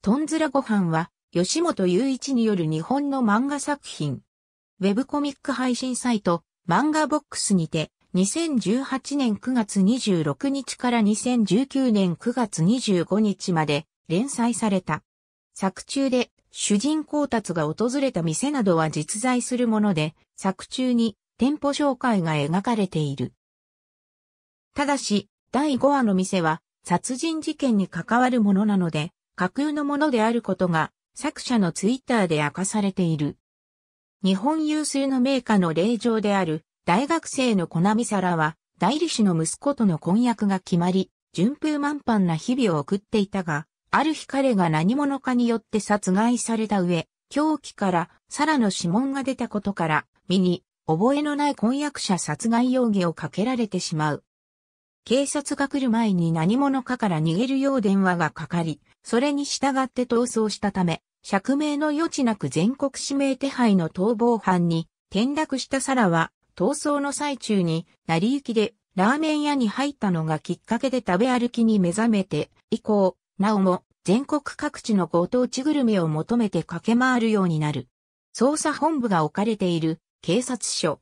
トンズラご飯は、吉本雄一による日本の漫画作品。ウェブコミック配信サイト、漫画ボックスにて、2018年9月26日から2019年9月25日まで連載された。作中で主人公達が訪れた店などは実在するもので、作中に店舗紹介が描かれている。ただし、第5話の店は殺人事件に関わるものなので、架空のものであることが作者のツイッターで明かされている。日本有数の名家の霊場である大学生のコナミサは代理士の息子との婚約が決まり、順風満帆な日々を送っていたが、ある日彼が何者かによって殺害された上、狂気からサラの指紋が出たことから、身に覚えのない婚約者殺害容疑をかけられてしまう。警察が来る前に何者かから逃げるよう電話がかかり、それに従って逃走したため、釈明の余地なく全国指名手配の逃亡犯に転落したサラは、逃走の最中に、成り行きでラーメン屋に入ったのがきっかけで食べ歩きに目覚めて、以降、なおも全国各地のご当地グルメを求めて駆け回るようになる。捜査本部が置かれている警察署、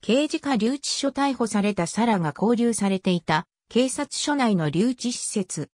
刑事課留置所逮捕されたサラが拘留されていた警察署内の留置施設。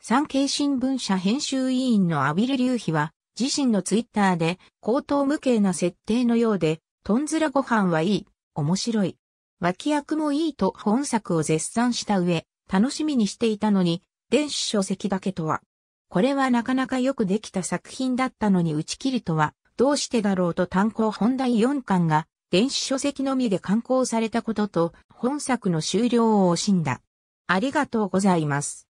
産経新聞社編集委員のアビル・リュウヒは自身のツイッターで口頭無形な設定のようで、トンズラご飯はいい、面白い。脇役もいいと本作を絶賛した上、楽しみにしていたのに、電子書籍だけとは。これはなかなかよくできた作品だったのに打ち切るとは、どうしてだろうと単行本第4巻が電子書籍のみで刊行されたことと、本作の終了を惜しんだ。ありがとうございます。